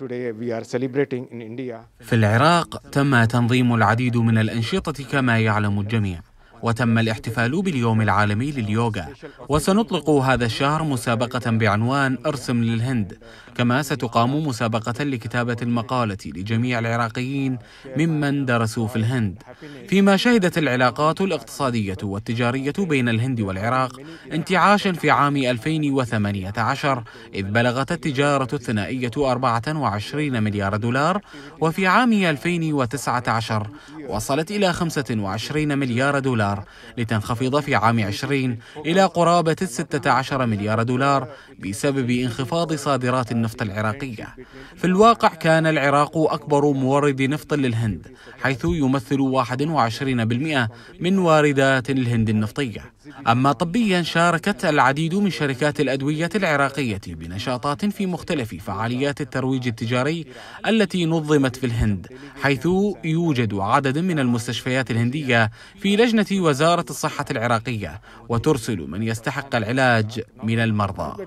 في العراق تم تنظيم العديد من الأنشطة كما يعلم الجميع وتم الاحتفال باليوم العالمي لليوغا وسنطلق هذا الشهر مسابقة بعنوان ارسم للهند كما ستقام مسابقة لكتابة المقالة لجميع العراقيين ممن درسوا في الهند فيما شهدت العلاقات الاقتصادية والتجارية بين الهند والعراق انتعاشا في عام 2018 إذ بلغت التجارة الثنائية 24 مليار دولار وفي عام 2019 وصلت إلى 25 مليار دولار دولار لتنخفض في عام 20 إلى قرابة 16 مليار دولار بسبب انخفاض صادرات النفط العراقية في الواقع كان العراق أكبر مورد نفط للهند حيث يمثل 21% من واردات الهند النفطية أما طبيا شاركت العديد من شركات الأدوية العراقية بنشاطات في مختلف فعاليات الترويج التجاري التي نظمت في الهند حيث يوجد عدد من المستشفيات الهندية في لجنة في وزارة الصحة العراقية وترسل من يستحق العلاج من المرضى